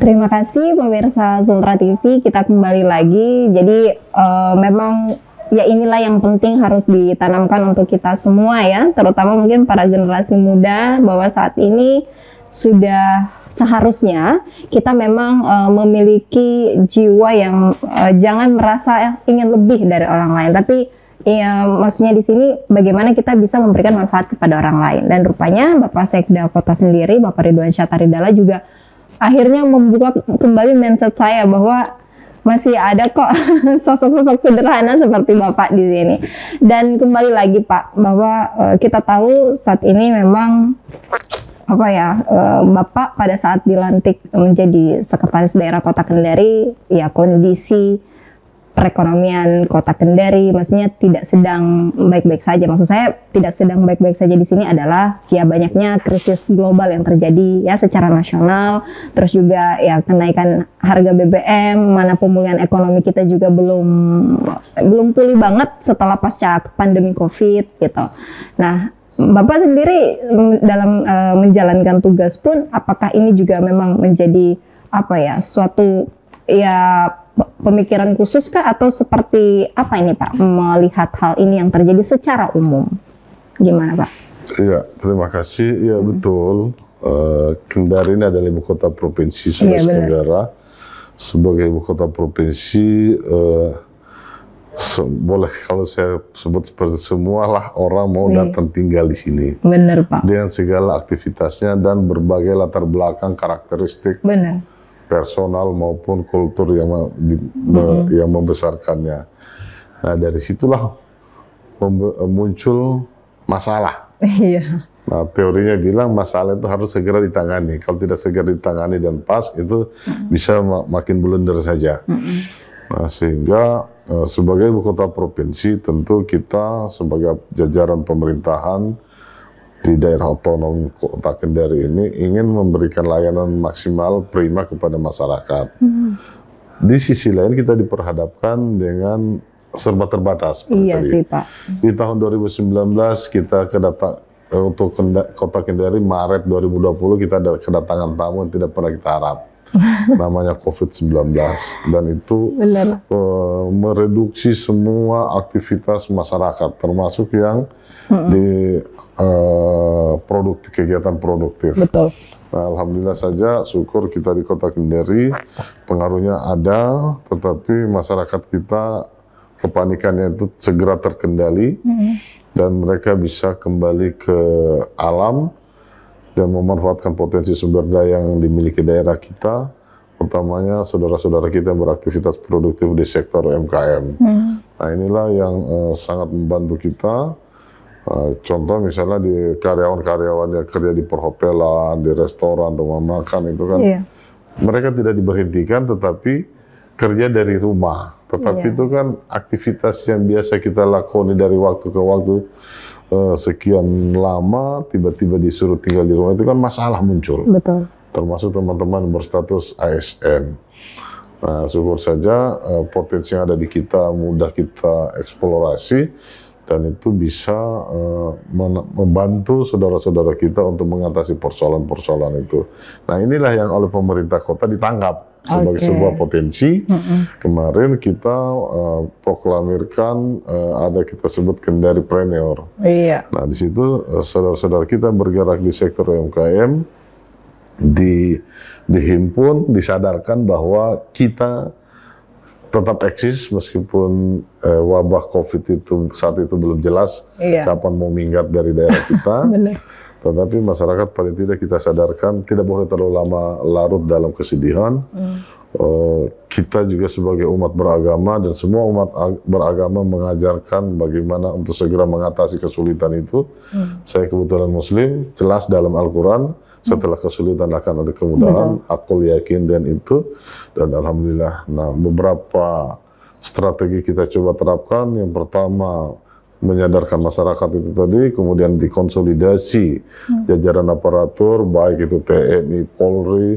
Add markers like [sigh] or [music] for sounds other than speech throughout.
Terima kasih pemirsa Sultra TV, kita kembali lagi. Jadi uh, memang ya inilah yang penting harus ditanamkan untuk kita semua ya, terutama mungkin para generasi muda bahwa saat ini sudah seharusnya kita memang uh, memiliki jiwa yang uh, jangan merasa ingin lebih dari orang lain tapi ya maksudnya di sini bagaimana kita bisa memberikan manfaat kepada orang lain dan rupanya Bapak Sekda Kota sendiri Bapak Ridwan Syataridala juga akhirnya membuka kembali mindset saya bahwa masih ada kok [laughs] sosok-sosok sederhana seperti Bapak di sini. Dan kembali lagi Pak bahwa uh, kita tahu saat ini memang apa ya uh, Bapak pada saat dilantik menjadi sekretaris daerah Kota Kendari ya kondisi perekonomian Kota Kendari maksudnya tidak sedang baik-baik saja. Maksud saya tidak sedang baik-baik saja di sini adalah ya banyaknya krisis global yang terjadi ya secara nasional, terus juga ya kenaikan harga BBM, mana pemulihan ekonomi kita juga belum belum pulih banget setelah pasca pandemi Covid gitu. Nah, Bapak sendiri mm, dalam uh, menjalankan tugas pun apakah ini juga memang menjadi apa ya suatu ya pemikiran khusus kah atau seperti apa ini Pak melihat hal ini yang terjadi secara umum gimana Pak? Iya terima kasih ya hmm. betul uh, Kendari ini adalah ibu kota provinsi iya, Sulawesi ya, Tenggara sebagai ibu kota provinsi uh, Se boleh kalau saya sebut seperti semualah orang mau Wih. datang tinggal di sini. Benar Pak. Dengan segala aktivitasnya dan berbagai latar belakang karakteristik. Benar. Personal maupun kultur yang di, hmm. yang membesarkannya. Nah dari situlah muncul masalah. [laughs] Iya. Nah, teorinya bilang masalah itu harus segera ditangani. Kalau tidak segera ditangani dan pas, itu mm -hmm. bisa mak makin blunder saja. Mm -hmm. Nah, sehingga eh, sebagai ibu kota provinsi tentu kita sebagai jajaran pemerintahan di daerah otonom Kota Kendari ini ingin memberikan layanan maksimal prima kepada masyarakat. Hmm. Di sisi lain kita diperhadapkan dengan serba terbatas. Iya tadi. sih Pak. Di tahun 2019 kita kedatang eh, untuk Kota Kendari Maret 2020 kita ada kedatangan tamu yang tidak pernah kita harap namanya COVID-19 dan itu Uh, mereduksi semua aktivitas masyarakat termasuk yang mm -hmm. di uh, eh, produktif kegiatan produktif. Betul. Nah, alhamdulillah saja syukur kita di Kota Kendari pengaruhnya ada tetapi masyarakat kita kepanikannya itu segera terkendali mm -hmm. dan mereka bisa kembali ke alam dan memanfaatkan potensi sumber daya yang dimiliki daerah kita, utamanya saudara-saudara kita yang beraktivitas produktif di sektor UMKM. Hmm. Nah inilah yang uh, sangat membantu kita. Uh, contoh misalnya di karyawan-karyawan yang kerja di perhotelan, di restoran, rumah makan itu kan, yeah. mereka tidak diberhentikan tetapi kerja dari rumah. Tetapi yeah. itu kan aktivitas yang biasa kita lakoni dari waktu ke waktu Eh, sekian lama tiba-tiba disuruh tinggal di rumah itu kan masalah muncul. Betul. Termasuk teman-teman berstatus ASN. Nah, syukur saja uh, potensi yang ada di kita mudah kita eksplorasi dan itu bisa uh, membantu saudara-saudara kita untuk mengatasi persoalan-persoalan itu. Nah, inilah yang oleh pemerintah kota ditangkap sebagai okay. sebuah potensi. Mm -hmm. Kemarin kita uh, proklamirkan uh, ada kita sebut kendari preneur. Iya. Nah di situ saudara eh, saudara-saudara kita bergerak di sektor UMKM di dihimpun disadarkan bahwa kita tetap eksis meskipun uh, wabah COVID itu saat itu belum jelas iya. kapan mau minggat dari daerah kita. [laughs] Tetapi masyarakat paling tidak kita sadarkan tidak boleh terlalu lama larut dalam kesedihan. Hmm. Uh, kita juga sebagai umat beragama dan semua umat beragama mengajarkan bagaimana untuk segera mengatasi kesulitan itu. Hmm. Saya kebetulan Muslim, jelas dalam Al-Quran hmm. setelah kesulitan akan ada kemudahan. Aku yakin dan itu dan alhamdulillah. Nah beberapa strategi kita coba terapkan. Yang pertama menyadarkan masyarakat itu tadi, kemudian dikonsolidasi hmm. jajaran aparatur, baik itu TNI, Polri, eh,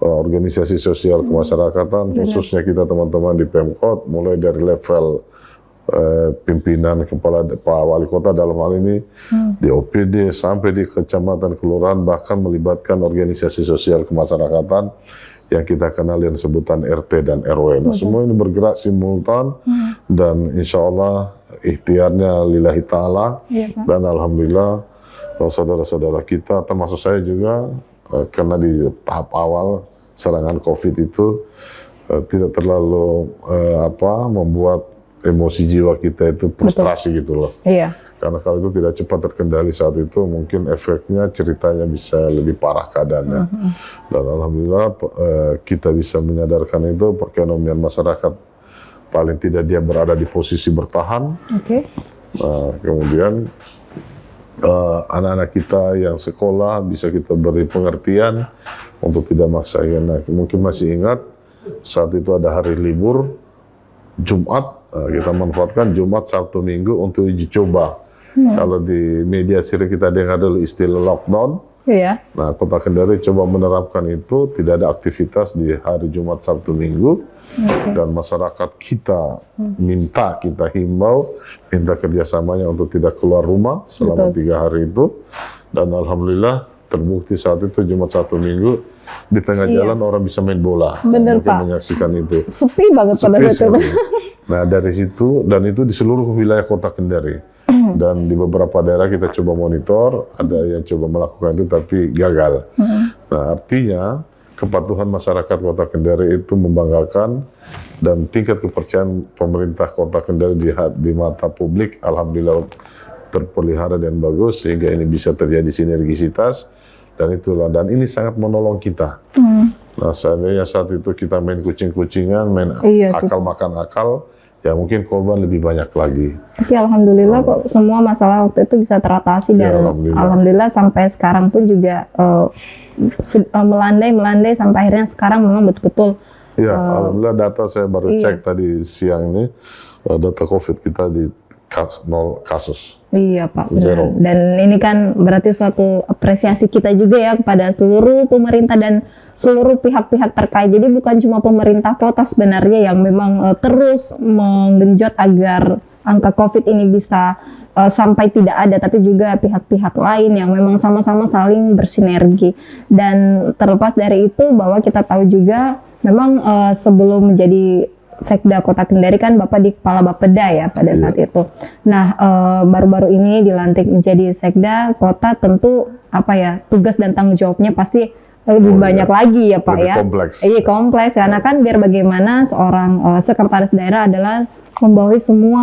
organisasi sosial hmm. kemasyarakatan, Benar. khususnya kita teman-teman di Pemkot, mulai dari level eh, pimpinan kepala Pak Wali Kota dalam hal ini, hmm. di OPD sampai di kecamatan, kelurahan, bahkan melibatkan organisasi sosial kemasyarakatan yang kita kenal yang sebutan RT dan RW. Nah, semua ini bergerak simultan. Hmm dan insya Allah ikhtiarnya lillahi ta'ala ya, dan Alhamdulillah saudara-saudara kita termasuk saya juga eh, karena di tahap awal serangan COVID itu eh, tidak terlalu eh, apa membuat emosi jiwa kita itu frustrasi Betul. gitu loh. Iya. Karena kalau itu tidak cepat terkendali saat itu mungkin efeknya ceritanya bisa lebih parah keadaannya. uh mm-hmm. -huh. Dan alhamdulillah kita bisa menyadarkan itu perekonomian masyarakat paling tidak dia berada di posisi bertahan. Oke. Okay. Nah, eh, kemudian eh, anak-anak uh, kita yang sekolah bisa kita beri pengertian untuk tidak maksa. Ya, nah, mungkin masih ingat saat itu ada hari libur Jumat, uh, kita manfaatkan Jumat Sabtu Minggu untuk uji coba. Hmm. Kalau di media sendiri kita dengar dulu istilah lockdown Iya. Nah, Kota Kendari coba menerapkan itu, tidak ada aktivitas di hari Jumat, Sabtu, Minggu. Okay. Dan masyarakat kita minta, kita himbau, minta kerjasamanya untuk tidak keluar rumah selama Betul. tiga hari itu. Dan Alhamdulillah terbukti saat itu Jumat satu minggu di tengah iya. jalan orang bisa main bola. Benar, Mungkin Pak. menyaksikan itu. Sepi banget Sepi pada saat itu. [laughs] Nah dari situ dan itu di seluruh wilayah kota Kendari dan di beberapa daerah kita coba monitor ada yang coba melakukan itu tapi gagal. Hmm. Nah artinya kepatuhan masyarakat Kota Kendari itu membanggakan dan tingkat kepercayaan pemerintah Kota Kendari di, di mata publik alhamdulillah terpelihara dan bagus sehingga ini bisa terjadi sinergisitas dan itulah dan ini sangat menolong kita. Hmm. Nah, seandainya saat itu kita main kucing-kucingan, main iya, akal sih. makan akal, ya mungkin korban lebih banyak lagi. Tapi alhamdulillah kok semua masalah waktu itu bisa teratasi ya, dan alhamdulillah. alhamdulillah sampai sekarang pun juga uh, melandai melandai sampai akhirnya sekarang memang betul-betul. Ya, uh, alhamdulillah data saya baru iya. cek tadi siang ini uh, data COVID kita di kas, nol kasus. Iya Pak. Zero. Dan ini kan berarti suatu apresiasi kita juga ya kepada seluruh pemerintah dan seluruh pihak-pihak terkait. Jadi bukan cuma pemerintah kota sebenarnya yang memang uh, terus menggenjot agar angka COVID ini bisa uh, sampai tidak ada, tapi juga pihak-pihak lain yang memang sama-sama saling bersinergi. Dan terlepas dari itu bahwa kita tahu juga memang uh, sebelum menjadi Sekda Kota Kendari kan Bapak di Kepala Bapeda ya pada iya. saat iya. itu. Nah, eh, baru-baru ini dilantik menjadi Sekda Kota tentu apa ya, tugas dan tanggung jawabnya pasti lebih oh, iya. banyak iya. lagi ya Pak lebih ya. kompleks. Iya, kompleks karena kan biar bagaimana seorang uh, sekretaris daerah adalah membawahi semua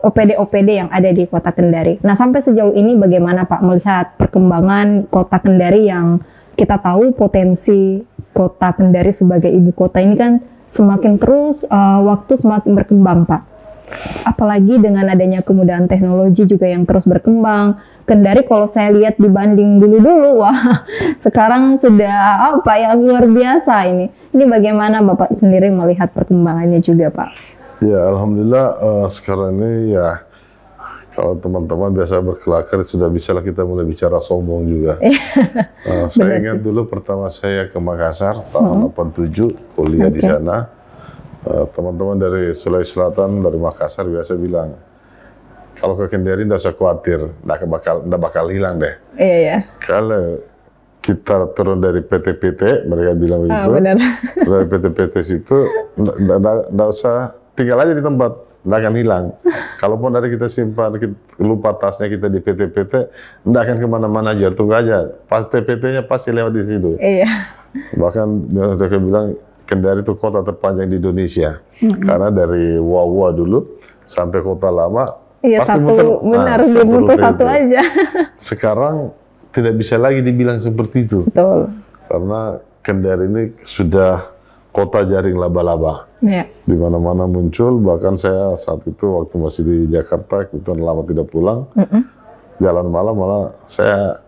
OPD-OPD uh, eh, OPD -OPD yang ada di Kota Kendari. Nah, sampai sejauh ini bagaimana Pak melihat perkembangan Kota Kendari yang kita tahu potensi Kota Kendari sebagai ibu kota ini kan semakin terus uh, waktu semakin berkembang, Pak. Apalagi dengan adanya kemudahan teknologi juga yang terus berkembang. Kendari kalau saya lihat dibanding dulu-dulu, [laughs] wah sekarang sudah apa ya luar biasa ini. Ini bagaimana Bapak sendiri melihat perkembangannya juga, Pak? Ya, alhamdulillah uh, sekarang ini ya kalau teman-teman biasa berkelakar sudah bisalah kita mulai bicara sombong juga. Iya. [laughs] nah, saya ingat sih. dulu pertama saya ke Makassar tahun hmm. 87 kuliah okay. di sana. Eh, teman-teman uh, dari Sulawesi Selatan dari Makassar biasa bilang kalau ke Kendari tidak usah khawatir, tidak bakal tidak bakal hilang deh. Iya ya. Kalau kita turun dari PT-PT, mereka bilang ah, begitu. Ah, benar. dari PT-PT situ, tidak usah tinggal aja di tempat tidak akan hilang. [laughs] Kalaupun ada kita simpan, kita, lupa tasnya kita di PT-PT, -PT, akan kemana-mana aja, tunggu aja. Pas tpt nya pasti lewat di situ. Iya. Bahkan mereka bilang Kendari itu kota terpanjang di Indonesia. Mm-hmm. Karena dari Wawa dulu sampai kota lama, iya, pasti satu, muter. Benar, nah, belum muter satu itu. aja. Sekarang tidak bisa lagi dibilang seperti itu. Betul. Karena Kendari ini sudah kota jaring laba-laba. Yeah. Di mana-mana muncul, bahkan saya saat itu waktu masih di Jakarta, kebetulan lama tidak pulang, mm -mm. jalan malam malah saya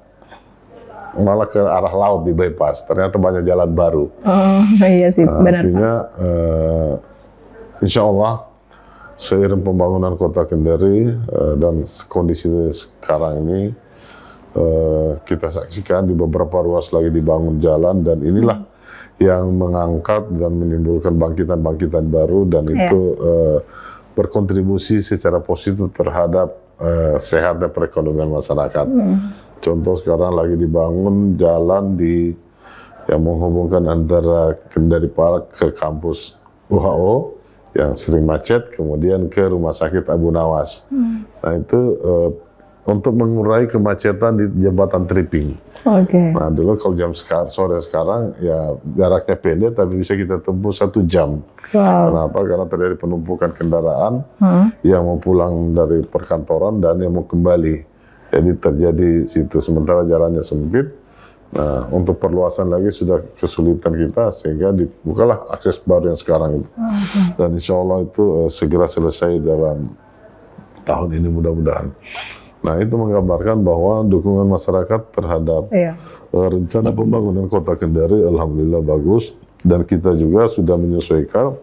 malah ke arah laut di bypass. Ternyata banyak jalan baru. Oh iya sih, nah, benar. Artinya, uh, eh, insya Allah seiring pembangunan kota Kendari uh, dan kondisi sekarang ini uh, kita saksikan di beberapa ruas lagi dibangun jalan dan inilah hmm yang mengangkat dan menimbulkan bangkitan-bangkitan baru dan yeah. itu uh, berkontribusi secara positif terhadap uh, sehatnya perekonomian masyarakat. Mm. Contoh sekarang lagi dibangun jalan di yang menghubungkan antara Kendari Park ke kampus UHO yang sering macet, kemudian ke rumah sakit Abu Nawas. Mm. Nah itu uh, untuk mengurai kemacetan di jembatan tripping. Oke. Okay. Nah dulu kalau jam sekarang, sore sekarang ya jaraknya pendek tapi bisa kita tempuh satu jam. Wow. Kenapa? Karena terjadi penumpukan kendaraan hmm. yang mau pulang dari perkantoran dan yang mau kembali. Jadi terjadi situ sementara jalannya sempit. Nah, untuk perluasan lagi sudah kesulitan kita sehingga dibukalah akses baru yang sekarang itu. Okay. Dan insya Allah itu eh, segera selesai dalam tahun ini mudah-mudahan. Nah, itu menggambarkan bahwa dukungan masyarakat terhadap iya. Eh, rencana pembangunan Kota Kendari alhamdulillah bagus dan kita juga sudah menyesuaikan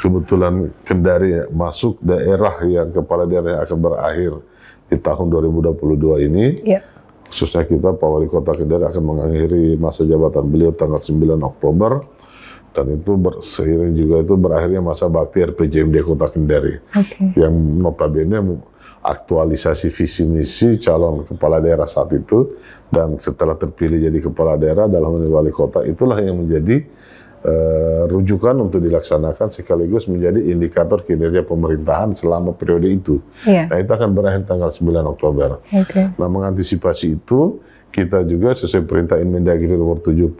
kebetulan Kendari masuk daerah yang kepala daerah yang akan berakhir di tahun 2022 ini. Iya. Khususnya kita Pak Wali Kota Kendari akan mengakhiri masa jabatan beliau tanggal 9 Oktober dan itu seiring juga itu berakhirnya masa bakti RPJMD Kota Kendari okay. yang notabene aktualisasi visi misi calon kepala daerah saat itu dan setelah terpilih jadi kepala daerah dalam wali kota itulah yang menjadi uh, rujukan untuk dilaksanakan sekaligus menjadi indikator kinerja pemerintahan selama periode itu. Yeah. Nah itu akan berakhir tanggal 9 Oktober. Okay. Nah mengantisipasi itu kita juga sesuai perintah Inmendagri nomor 70 eh,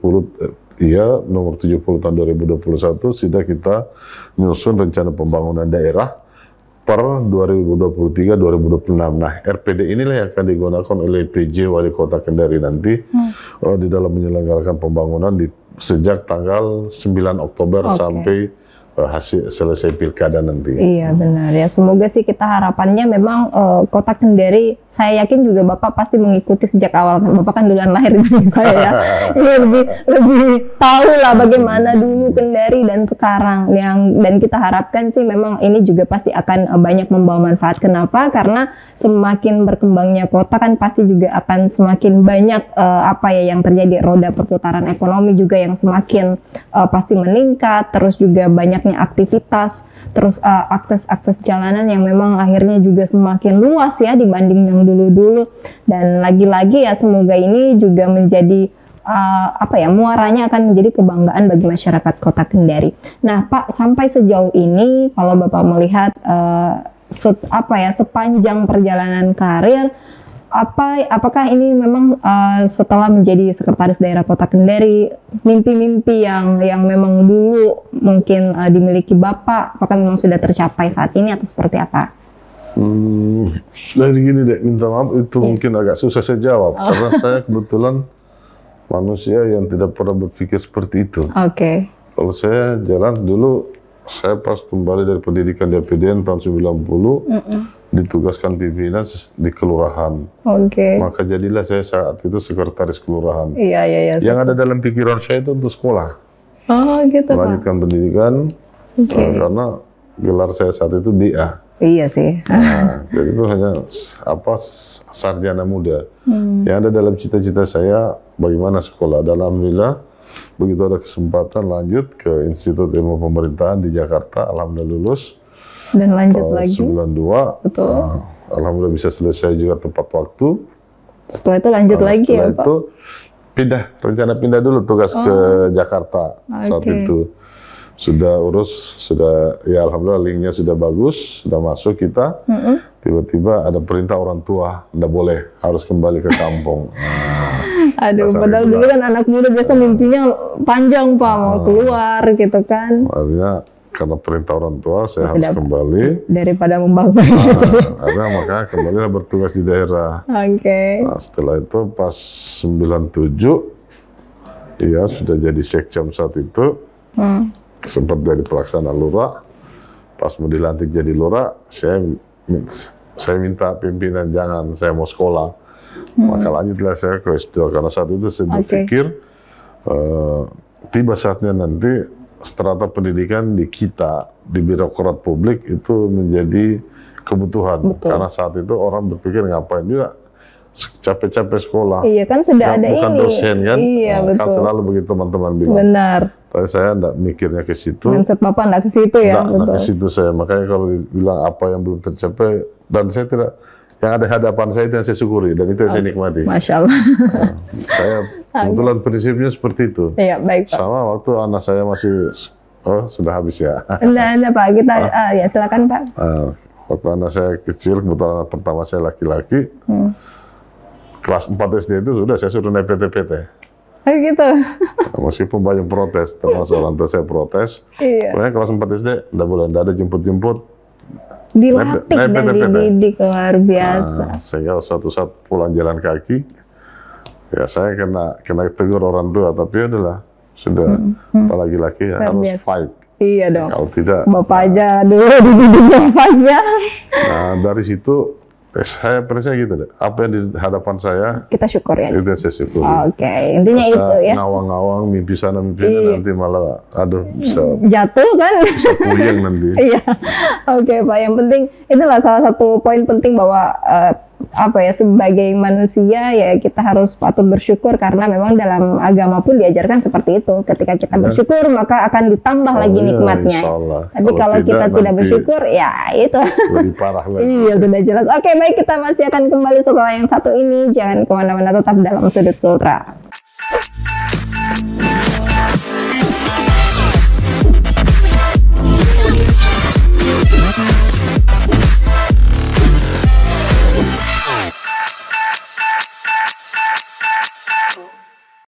Iya, nomor 70 tahun 2021 sudah kita menyusun rencana pembangunan daerah per 2023-2026. Nah, RPD inilah yang akan digunakan oleh PJ Wali Kota Kendari nanti hmm. uh, di dalam menyelenggarakan pembangunan di sejak tanggal 9 Oktober okay. sampai Eh, hasil selesai pilkada nanti. Iya benar ya. Semoga sih kita harapannya memang uh, kota Kendari, saya yakin juga bapak pasti mengikuti sejak awal. Kan. Bapak kan duluan lahir dari kan, [laughs] saya ya. [laughs] Ini lebih lebih tahu lah bagaimana dulu Kendari dan sekarang. Yang dan kita harapkan sih memang ini juga pasti akan uh, banyak membawa manfaat. Kenapa? Karena semakin berkembangnya kota kan pasti juga akan semakin banyak uh, apa ya yang terjadi roda perputaran ekonomi juga yang semakin uh, pasti meningkat. Terus juga banyak banyaknya aktivitas, terus eh, akses-akses uh, jalanan yang memang akhirnya juga semakin luas ya dibanding yang dulu-dulu. Dan lagi-lagi ya semoga ini juga menjadi uh, apa ya muaranya akan menjadi kebanggaan bagi masyarakat Kota Kendari. Nah, Pak, sampai sejauh ini kalau Bapak melihat uh, set, apa ya sepanjang perjalanan karir apa apakah ini memang uh, setelah menjadi sekretaris daerah Kota Kendari mimpi-mimpi yang yang memang dulu mungkin uh, dimiliki Bapak apakah memang sudah tercapai saat ini atau seperti apa? Hmm, dari nah, gini deh, minta maaf itu yeah. mungkin agak susah saya jawab oh. karena saya [laughs] kebetulan manusia yang tidak pernah berpikir seperti itu. Oke. Okay. Kalau saya jalan dulu, saya pas kembali dari pendidikan di APDN tahun 90, mm -mm ditugaskan pimpinan di kelurahan. Oke. Okay. Maka jadilah saya saat itu sekretaris kelurahan. Iya iya iya. Yang ada dalam pikiran saya itu untuk sekolah. Oh gitu Melanjutkan pendidikan. Oke. Okay. Eh, karena gelar saya saat itu BA. Iya sih. Nah, [laughs] jadi itu hanya apa sarjana muda. Hmm. Yang ada dalam cita-cita saya bagaimana sekolah. dalam alhamdulillah begitu ada kesempatan lanjut ke Institut Ilmu Pemerintahan di Jakarta, alhamdulillah lulus dan lanjut uh, lagi. 92. Betul. nah, Alhamdulillah bisa selesai juga tepat waktu. Setelah itu lanjut nah, lagi ya, setelah ya, itu, pindah rencana pindah dulu tugas oh. ke Jakarta okay. saat itu. Sudah urus, sudah ya alhamdulillah linknya sudah bagus, sudah masuk kita. Mm -hmm. Tiba-tiba ada perintah orang tua, tidak boleh, harus kembali ke kampung. [laughs] nah, Aduh, padahal dulu kan anak muda biasa mimpinya panjang pak, mau ah. keluar gitu kan. Artinya karena perintah orang tua saya harus kembali daripada membangun nah, [laughs] maka kembali bertugas di daerah oke okay. nah, setelah itu pas 97 Iya, sudah jadi sekjam saat itu. Hmm. Sempat dari pelaksana lurah. Pas mau dilantik jadi lurah, saya saya minta pimpinan jangan saya mau sekolah. Hmm. Maka lanjutlah saya ke s karena saat itu saya berpikir okay. uh, eh, tiba saatnya nanti strata pendidikan di kita di birokrat publik itu menjadi kebutuhan Betul. karena saat itu orang berpikir ngapain juga capek-capek sekolah. Iya kan sudah bukan, ada bukan ini. dosen kan? Iya nah, kan betul. Kan selalu begitu teman-teman bilang. Benar. Tapi saya enggak mikirnya ke situ. Mindset papa enggak ke situ ya. Enggak, enggak ke situ saya. Makanya kalau dibilang apa yang belum tercapai dan saya tidak yang ada hadapan saya itu yang saya syukuri dan itu yang okay. saya nikmati. Masya Allah. Nah, saya [laughs] kebetulan prinsipnya seperti itu. Iya baik Pak. Sama waktu anak saya masih oh sudah habis ya. Enggak, enggak Pak. Kita [laughs] ah. uh, ya silakan Pak. Uh, waktu anak saya kecil kebetulan anak pertama saya laki-laki. Hmm. Kelas 4 SD itu sudah saya suruh naik PT-PT. Oh gitu. [laughs] Nah, meskipun banyak protes, termasuk orang tua saya protes. Iya. Pokoknya kelas 4 SD, enggak boleh, enggak ada jemput-jemput, dilatih nebe, nebe, dan dididik luar nah, biasa. Nah, sehingga suatu saat pulang jalan kaki, ya saya kena kena tegur orang tua, tapi adalah ya sudah hmm. hmm. laki-laki ya, harus biasa. fight. Iya dong. Kalau tidak, bapak nah, aja dulu [laughs] dididik bapaknya. Nah dari situ saya percaya gitu deh. Apa yang di hadapan saya kita syukur ya. Itu saya syukur. Oke, okay. intinya itu ya. Ngawang-ngawang mimpi sana mimpi iya. nanti malah aduh bisa hmm, jatuh kan. Bisa puyeng nanti. [laughs] Iya. Oke, okay, Pak. Yang penting itulah salah satu poin penting bahwa uh, apa ya sebagai manusia ya kita harus patut bersyukur karena memang dalam agama pun diajarkan seperti itu ketika kita iya. bersyukur maka akan ditambah oh, lagi iya, nikmatnya tapi kalau, kalau kita tidak bersyukur ya itu lebih parah lagi [laughs] iya sudah jelas oke baik kita masih akan kembali setelah yang satu ini jangan kemana-mana tetap dalam sudut sutra